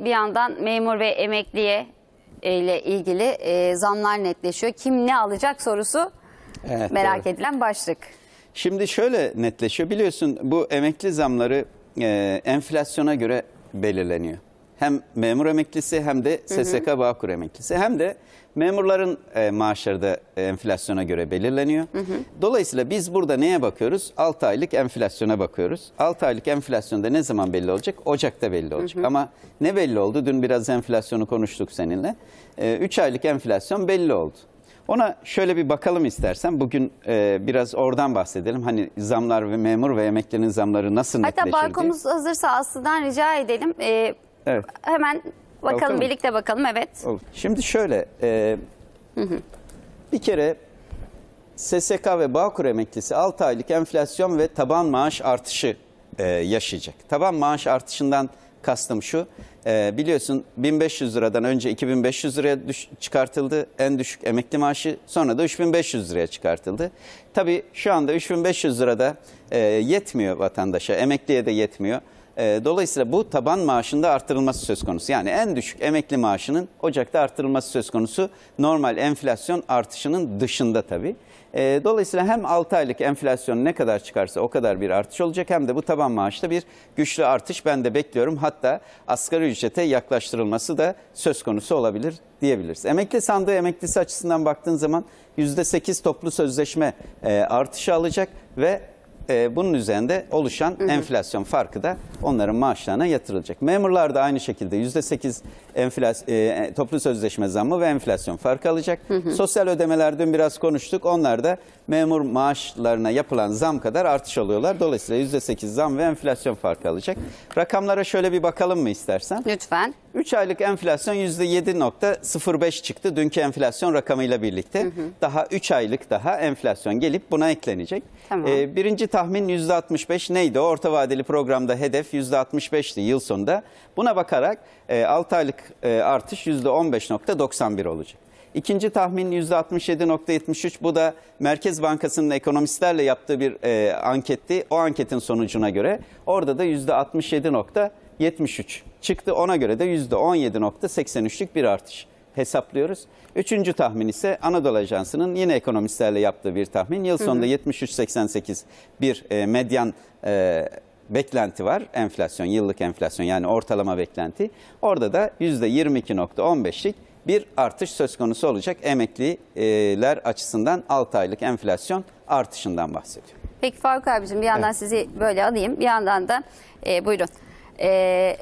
bir yandan memur ve emekliye e, ile ilgili e, zamlar netleşiyor. Kim ne alacak sorusu evet, merak doğru. edilen başlık. Şimdi şöyle netleşiyor. Biliyorsun bu emekli zamları e, enflasyona göre belirleniyor hem memur emeklisi hem de SSK hı hı. Bağkur emeklisi hem de memurların e, maaşları da e, enflasyona göre belirleniyor. Hı hı. Dolayısıyla biz burada neye bakıyoruz? 6 aylık enflasyona bakıyoruz. 6 aylık enflasyonda ne zaman belli olacak? Ocak'ta belli olacak. Hı hı. Ama ne belli oldu? Dün biraz enflasyonu konuştuk seninle. 3 e, aylık enflasyon belli oldu. Ona şöyle bir bakalım istersen. Bugün e, biraz oradan bahsedelim. Hani zamlar ve memur ve emeklinin zamları nasıl Hatta netleşir Hatta balkonumuz hazırsa Aslı'dan rica edelim. E, Evet. Hemen bakalım Bakalım. birlikte bakalım evet. Şimdi şöyle, e, bir kere SSK ve Bağkur emeklisi 6 aylık enflasyon ve taban maaş artışı e, yaşayacak. Taban maaş artışından kastım şu, e, biliyorsun 1500 liradan önce 2500 liraya düş- çıkartıldı en düşük emekli maaşı, sonra da 3500 liraya çıkartıldı. Tabii şu anda 3500 lirada e, yetmiyor vatandaşa, emekliye de yetmiyor. Ee, dolayısıyla bu taban maaşında artırılması söz konusu. Yani en düşük emekli maaşının Ocak'ta artırılması söz konusu normal enflasyon artışının dışında tabii. E, dolayısıyla hem 6 aylık enflasyon ne kadar çıkarsa o kadar bir artış olacak hem de bu taban maaşta bir güçlü artış ben de bekliyorum. Hatta asgari ücrete yaklaştırılması da söz konusu olabilir diyebiliriz. Emekli sandığı emeklisi açısından baktığın zaman %8 toplu sözleşme e, artışı alacak ve e, bunun üzerinde oluşan hı hı. enflasyon farkı da onların maaşlarına yatırılacak. Memurlar da aynı şekilde %8 enflas e, toplu sözleşme zammı ve enflasyon farkı alacak. Hı hı. Sosyal ödemeler dün biraz konuştuk. Onlar da memur maaşlarına yapılan zam kadar artış alıyorlar. Dolayısıyla %8 zam ve enflasyon farkı alacak. Rakamlara şöyle bir bakalım mı istersen? Lütfen. 3 aylık enflasyon %7.05 çıktı dünkü enflasyon rakamıyla birlikte. Hı hı. Daha 3 aylık daha enflasyon gelip buna eklenecek. Tamam. Ee, birinci tahmin %65 neydi? Orta vadeli programda hedef %65'ti yıl sonunda. Buna bakarak e, 6 aylık e, artış %15.91 olacak. İkinci tahmin %67.73 bu da Merkez Bankası'nın ekonomistlerle yaptığı bir e, anketti. O anketin sonucuna göre orada da %67.73. 73. Çıktı ona göre de %17.83'lük bir artış hesaplıyoruz. Üçüncü tahmin ise Anadolu Ajansı'nın yine ekonomistlerle yaptığı bir tahmin. Yıl sonunda 73.88 bir e, medyan e, beklenti var. Enflasyon, yıllık enflasyon yani ortalama beklenti. Orada da %22.15'lik bir artış söz konusu olacak. Emekliler açısından 6 aylık enflasyon artışından bahsediyor. Peki Faruk abicim bir yandan evet. sizi böyle alayım. Bir yandan da e, buyurun. E,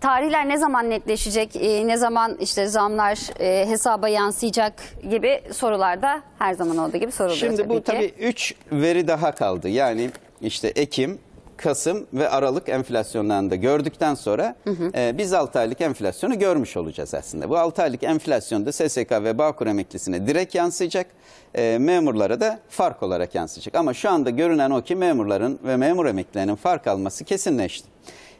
tarihler ne zaman netleşecek, e, ne zaman işte zamlar e, hesaba yansıyacak gibi sorularda her zaman olduğu gibi soruluyor Şimdi tabii bu ki. tabii 3 veri daha kaldı. Yani işte Ekim, Kasım ve Aralık enflasyonlarını da gördükten sonra hı hı. E, biz 6 aylık enflasyonu görmüş olacağız aslında. Bu 6 aylık da SSK ve Bağkur emeklisine direkt yansıyacak, e, memurlara da fark olarak yansıyacak. Ama şu anda görünen o ki memurların ve memur emeklilerinin fark alması kesinleşti.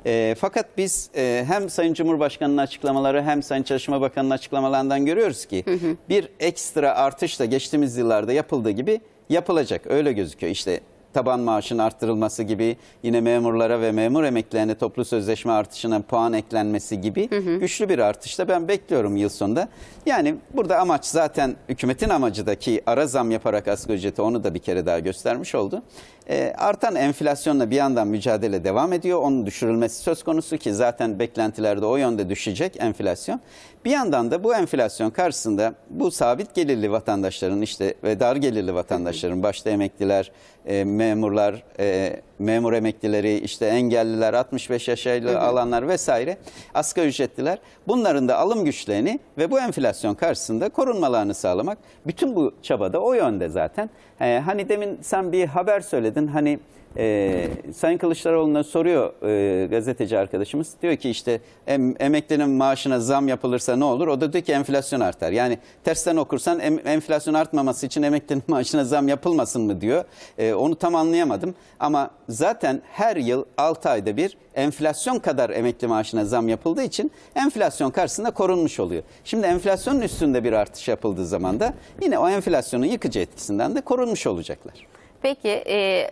E, fakat biz e, hem Sayın Cumhurbaşkanı'nın açıklamaları hem Sayın Çalışma Bakanı'nın açıklamalarından görüyoruz ki hı hı. bir ekstra artış da geçtiğimiz yıllarda yapıldığı gibi yapılacak. Öyle gözüküyor. İşte taban maaşın arttırılması gibi yine memurlara ve memur emeklilerine toplu sözleşme artışına puan eklenmesi gibi hı hı. güçlü bir artışta ben bekliyorum yıl sonunda. Yani burada amaç zaten hükümetin amacı da ki ara zam yaparak asgari ücreti onu da bir kere daha göstermiş oldu. E, artan enflasyonla bir yandan mücadele devam ediyor. Onun düşürülmesi söz konusu ki zaten beklentilerde o yönde düşecek enflasyon. Bir yandan da bu enflasyon karşısında bu sabit gelirli vatandaşların işte ve dar gelirli vatandaşların başta emekliler, e, memurlar, e, memur emeklileri, işte engelliler, 65 yaş evet. alanlar vesaire, asgari ücretliler bunların da alım güçlerini ve bu enflasyon karşısında korunmalarını sağlamak bütün bu çabada o yönde zaten. Ee, hani demin sen bir haber söyledin hani e, Sayın Kılıçdaroğlu'na soruyor e, gazeteci arkadaşımız. Diyor ki işte em, emeklinin maaşına zam yapılırsa ne olur? O da diyor ki enflasyon artar. Yani tersten okursan em, enflasyon artmaması için emeklinin maaşına zam yapılmasın mı diyor. E, onu tam anlayamadım ama zaten her yıl 6 ayda bir enflasyon kadar emekli maaşına zam yapıldığı için enflasyon karşısında korunmuş oluyor. Şimdi enflasyonun üstünde bir artış yapıldığı zaman da yine o enflasyonun yıkıcı etkisinden de korunmuş olacaklar. Peki e,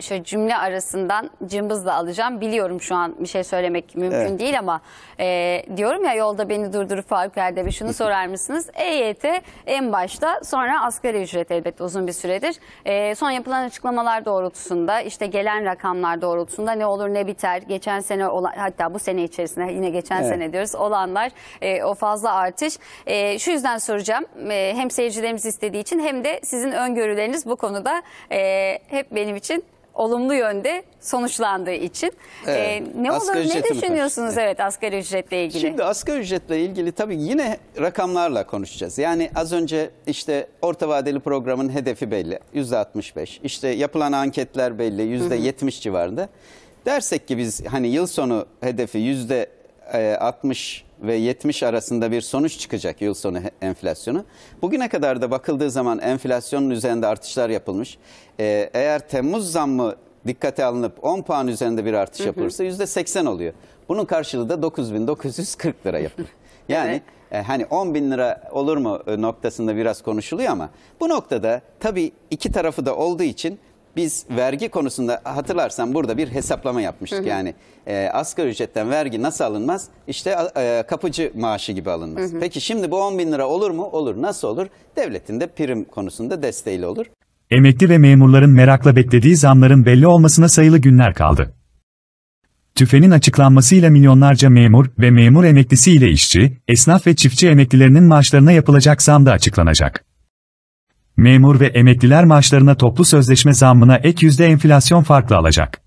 şöyle cümle arasından cımbızla alacağım. Biliyorum şu an bir şey söylemek mümkün evet. değil ama e, diyorum ya yolda beni durdurup Faruk Erdem'e şunu sorar mısınız? EYT en başta sonra asgari ücret elbette uzun bir süredir. E, son yapılan açıklamalar doğrultusunda işte gelen rakamlar doğrultusunda ne olur ne biter. Geçen sene olan hatta bu sene içerisinde yine geçen evet. sene diyoruz olanlar e, o fazla artış. E, şu yüzden soracağım e, hem seyircilerimiz istediği için hem de sizin öngörüleriniz bu konuda e, hep benim için olumlu yönde sonuçlandığı için. Ee, evet, e, ne olur ne düşünüyorsunuz evet. evet asgari ücretle ilgili? Şimdi asgari ücretle ilgili tabii yine rakamlarla konuşacağız. Yani az önce işte orta vadeli programın hedefi belli %65. İşte yapılan anketler belli %70 Hı civarında. Dersek ki biz hani yıl sonu hedefi yüzde 60 e, ve 70 arasında bir sonuç çıkacak yıl sonu enflasyonu. Bugüne kadar da bakıldığı zaman enflasyonun üzerinde artışlar yapılmış. E, eğer Temmuz zammı dikkate alınıp 10 puan üzerinde bir artış yapılırsa %80 oluyor. Bunun karşılığı da 9.940 lira yapılır. Yani evet. e, hani 10 bin lira olur mu e, noktasında biraz konuşuluyor ama bu noktada tabii iki tarafı da olduğu için biz vergi konusunda hatırlarsan burada bir hesaplama yapmıştık. Hı hı. Yani e, asgari ücretten vergi nasıl alınmaz? İşte e, kapıcı maaşı gibi alınmaz. Hı hı. Peki şimdi bu 10 bin lira olur mu? Olur. Nasıl olur? Devletin de prim konusunda desteğiyle olur. Emekli ve memurların merakla beklediği zamların belli olmasına sayılı günler kaldı. TÜFE'nin açıklanmasıyla milyonlarca memur ve memur emeklisi ile işçi, esnaf ve çiftçi emeklilerinin maaşlarına yapılacak zam da açıklanacak memur ve emekliler maaşlarına toplu sözleşme zammına ek yüzde enflasyon farklı alacak.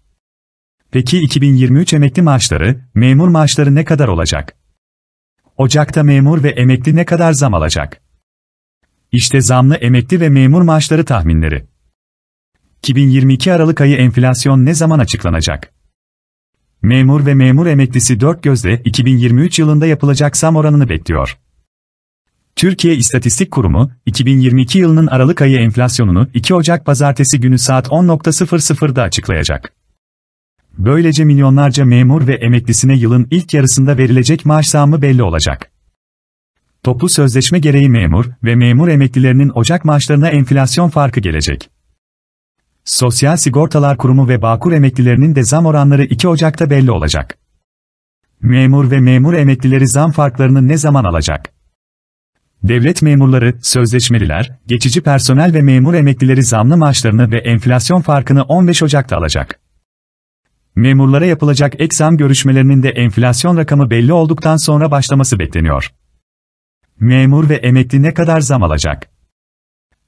Peki 2023 emekli maaşları, memur maaşları ne kadar olacak? Ocak'ta memur ve emekli ne kadar zam alacak? İşte zamlı emekli ve memur maaşları tahminleri. 2022 Aralık ayı enflasyon ne zaman açıklanacak? Memur ve memur emeklisi dört gözle 2023 yılında yapılacak zam oranını bekliyor. Türkiye İstatistik Kurumu, 2022 yılının Aralık ayı enflasyonunu 2 Ocak Pazartesi günü saat 10.00'da açıklayacak. Böylece milyonlarca memur ve emeklisine yılın ilk yarısında verilecek maaş zammı belli olacak. Toplu sözleşme gereği memur ve memur emeklilerinin Ocak maaşlarına enflasyon farkı gelecek. Sosyal Sigortalar Kurumu ve Bağkur emeklilerinin de zam oranları 2 Ocak'ta belli olacak. Memur ve memur emeklileri zam farklarını ne zaman alacak? Devlet memurları, sözleşmeliler, geçici personel ve memur emeklileri zamlı maaşlarını ve enflasyon farkını 15 Ocak'ta alacak. Memurlara yapılacak ek zam görüşmelerinin de enflasyon rakamı belli olduktan sonra başlaması bekleniyor. Memur ve emekli ne kadar zam alacak?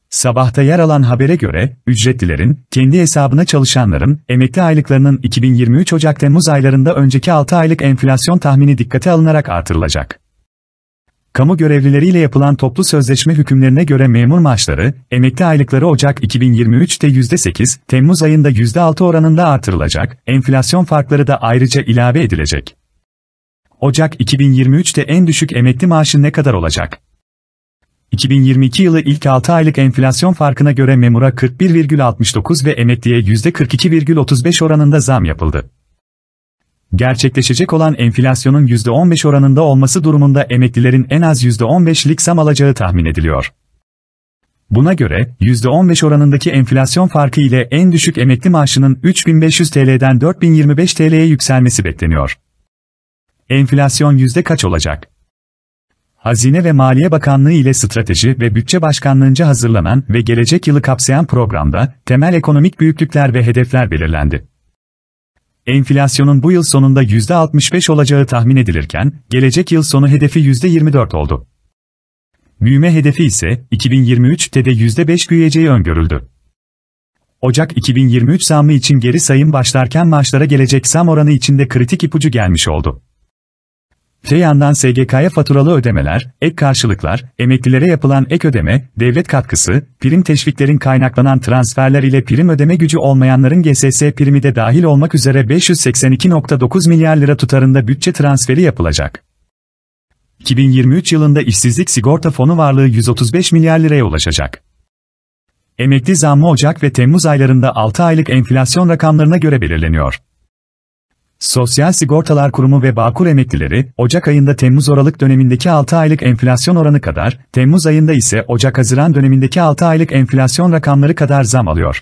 Sabahta yer alan habere göre, ücretlilerin, kendi hesabına çalışanların, emekli aylıklarının 2023 Ocak-Temmuz aylarında önceki 6 aylık enflasyon tahmini dikkate alınarak artırılacak kamu görevlileriyle yapılan toplu sözleşme hükümlerine göre memur maaşları, emekli aylıkları Ocak 2023'te %8, Temmuz ayında %6 oranında artırılacak, enflasyon farkları da ayrıca ilave edilecek. Ocak 2023'te en düşük emekli maaşı ne kadar olacak? 2022 yılı ilk 6 aylık enflasyon farkına göre memura 41,69 ve emekliye %42,35 oranında zam yapıldı gerçekleşecek olan enflasyonun %15 oranında olması durumunda emeklilerin en az %15'lik zam alacağı tahmin ediliyor. Buna göre, %15 oranındaki enflasyon farkı ile en düşük emekli maaşının 3500 TL'den 4025 TL'ye yükselmesi bekleniyor. Enflasyon yüzde kaç olacak? Hazine ve Maliye Bakanlığı ile Strateji ve Bütçe Başkanlığınca hazırlanan ve gelecek yılı kapsayan programda temel ekonomik büyüklükler ve hedefler belirlendi. Enflasyonun bu yıl sonunda %65 olacağı tahmin edilirken, gelecek yıl sonu hedefi %24 oldu. Büyüme hedefi ise 2023'te de %5 büyüyeceği öngörüldü. Ocak 2023 zammı için geri sayım başlarken maaşlara gelecek zam oranı içinde kritik ipucu gelmiş oldu. Te yandan SGK'ya faturalı ödemeler, ek karşılıklar, emeklilere yapılan ek ödeme, devlet katkısı, prim teşviklerin kaynaklanan transferler ile prim ödeme gücü olmayanların GSS primi de dahil olmak üzere 582.9 milyar lira tutarında bütçe transferi yapılacak. 2023 yılında işsizlik sigorta fonu varlığı 135 milyar liraya ulaşacak. Emekli zammı Ocak ve Temmuz aylarında 6 aylık enflasyon rakamlarına göre belirleniyor. Sosyal Sigortalar Kurumu ve Bağkur emeklileri, Ocak ayında Temmuz-Aralık dönemindeki 6 aylık enflasyon oranı kadar, Temmuz ayında ise Ocak-Haziran dönemindeki 6 aylık enflasyon rakamları kadar zam alıyor.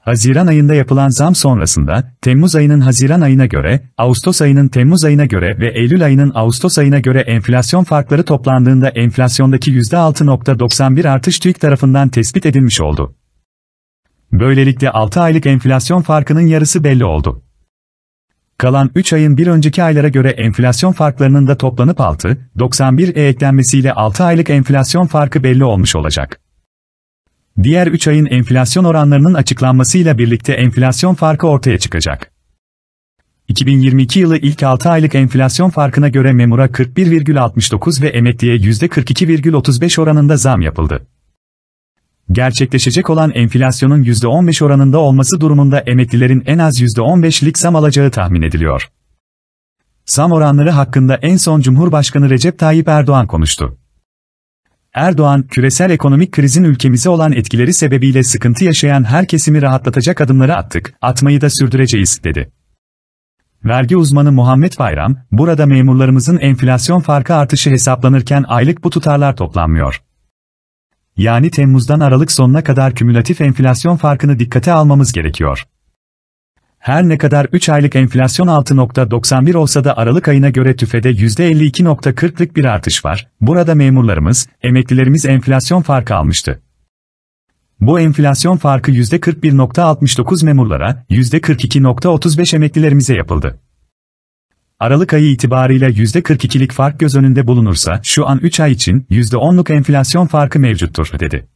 Haziran ayında yapılan zam sonrasında, Temmuz ayının Haziran ayına göre, Ağustos ayının Temmuz ayına göre ve Eylül ayının Ağustos ayına göre enflasyon farkları toplandığında enflasyondaki %6.91 artış TÜİK tarafından tespit edilmiş oldu. Böylelikle 6 aylık enflasyon farkının yarısı belli oldu kalan 3 ayın bir önceki aylara göre enflasyon farklarının da toplanıp 6.91'e eklenmesiyle 6 aylık enflasyon farkı belli olmuş olacak. Diğer 3 ayın enflasyon oranlarının açıklanmasıyla birlikte enflasyon farkı ortaya çıkacak. 2022 yılı ilk 6 aylık enflasyon farkına göre memura 41,69 ve emekliye %42,35 oranında zam yapıldı gerçekleşecek olan enflasyonun %15 oranında olması durumunda emeklilerin en az %15'lik zam alacağı tahmin ediliyor. Zam oranları hakkında en son Cumhurbaşkanı Recep Tayyip Erdoğan konuştu. Erdoğan, küresel ekonomik krizin ülkemize olan etkileri sebebiyle sıkıntı yaşayan her kesimi rahatlatacak adımları attık, atmayı da sürdüreceğiz, dedi. Vergi uzmanı Muhammed Bayram, burada memurlarımızın enflasyon farkı artışı hesaplanırken aylık bu tutarlar toplanmıyor yani Temmuz'dan Aralık sonuna kadar kümülatif enflasyon farkını dikkate almamız gerekiyor. Her ne kadar 3 aylık enflasyon 6.91 olsa da Aralık ayına göre tüfede %52.40'lık bir artış var. Burada memurlarımız, emeklilerimiz enflasyon farkı almıştı. Bu enflasyon farkı %41.69 memurlara, %42.35 emeklilerimize yapıldı. Aralık ayı itibarıyla %42'lik fark göz önünde bulunursa şu an 3 ay için %10'luk enflasyon farkı mevcuttur, dedi.